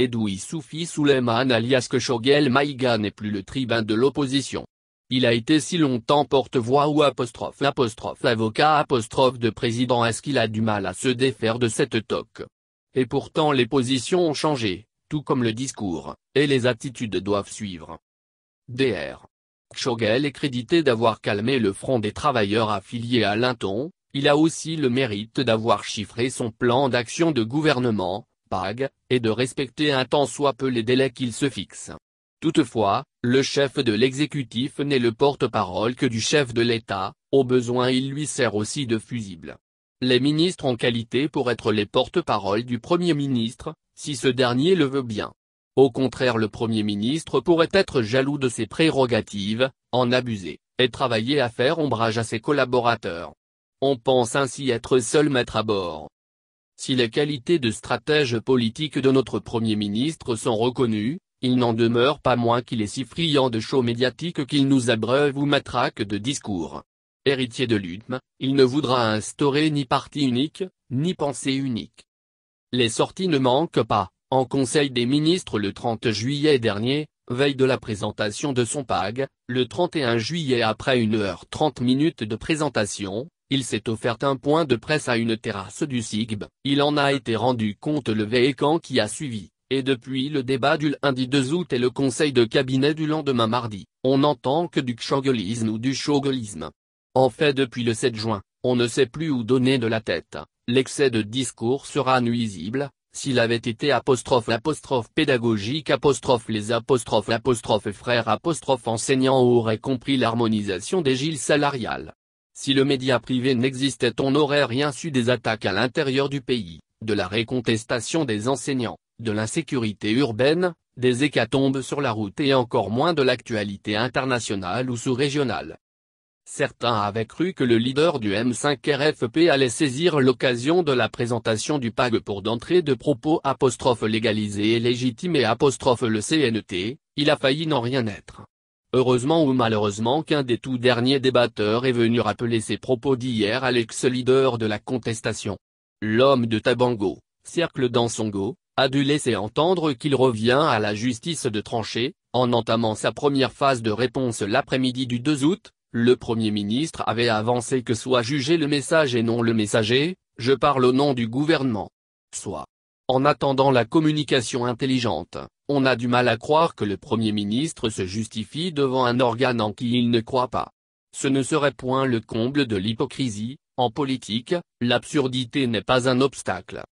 Edoui Soufi Souleyman alias Shogel Maïga n'est plus le tribun de l'opposition. Il a été si longtemps porte-voix ou apostrophe apostrophe avocat apostrophe de président est-ce qu'il a du mal à se défaire de cette toque Et pourtant les positions ont changé, tout comme le discours, et les attitudes doivent suivre. Dr. Shogel est crédité d'avoir calmé le front des travailleurs affiliés à Linton, il a aussi le mérite d'avoir chiffré son plan d'action de gouvernement, et de respecter un temps soit peu les délais qu'il se fixe. Toutefois, le chef de l'exécutif n'est le porte-parole que du chef de l'État, au besoin il lui sert aussi de fusible. Les ministres en qualité pour être les porte-parole du Premier ministre, si ce dernier le veut bien. Au contraire le Premier ministre pourrait être jaloux de ses prérogatives, en abuser, et travailler à faire ombrage à ses collaborateurs. On pense ainsi être seul maître à bord. Si les qualités de stratège politique de notre Premier ministre sont reconnues, il n'en demeure pas moins qu'il est si friand de chaud médiatique qu'il nous abreuve ou matraque de discours. Héritier de l'UTM, il ne voudra instaurer ni parti unique, ni pensée unique. Les sorties ne manquent pas, en Conseil des ministres le 30 juillet dernier, veille de la présentation de son PAG, le 31 juillet après 1h30 minutes de présentation, il s'est offert un point de presse à une terrasse du SIGB, il en a été rendu compte le véhicule qui a suivi, et depuis le débat du lundi 2 août et le conseil de cabinet du lendemain mardi, on n'entend que du kshogolisme ou du chogolisme. En fait depuis le 7 juin, on ne sait plus où donner de la tête, l'excès de discours sera nuisible, s'il avait été apostrophe apostrophe pédagogique apostrophe les apostrophes apostrophe frères apostrophe enseignants aurait compris l'harmonisation des giles salariales. Si le média privé n'existait on n'aurait rien su des attaques à l'intérieur du pays, de la récontestation des enseignants, de l'insécurité urbaine, des hécatombes sur la route et encore moins de l'actualité internationale ou sous-régionale. Certains avaient cru que le leader du M5RFP allait saisir l'occasion de la présentation du PAG pour d'entrée de propos apostrophe légalisés et légitime et apostrophe le CNT, il a failli n'en rien être. Heureusement ou malheureusement qu'un des tout derniers débatteurs est venu rappeler ses propos d'hier à l'ex-leader de la contestation. L'homme de Tabango, cercle dans son go, a dû laisser entendre qu'il revient à la justice de trancher, en entamant sa première phase de réponse l'après-midi du 2 août, le Premier ministre avait avancé que soit jugé le message et non le messager, je parle au nom du gouvernement. Soit. En attendant la communication intelligente on a du mal à croire que le Premier ministre se justifie devant un organe en qui il ne croit pas. Ce ne serait point le comble de l'hypocrisie, en politique, l'absurdité n'est pas un obstacle.